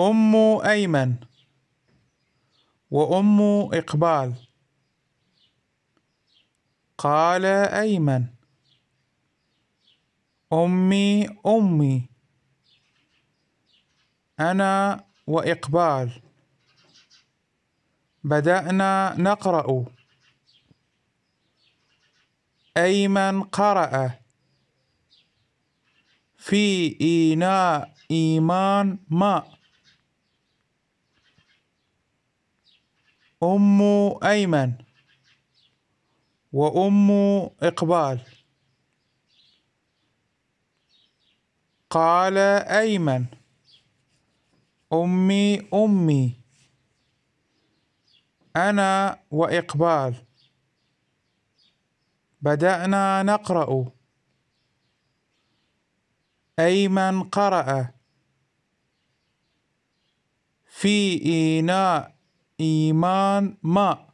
أم أيمن وأم إقبال قال أيمن أمي أمي أنا وإقبال بدأنا نقرأ أيمن قرأ في إناء إيمان ماء أم أيمن وأم إقبال قال أيمن أمي أمي أنا وإقبال بدأنا نقرأ أيمن قرأ في إناء إيمان ما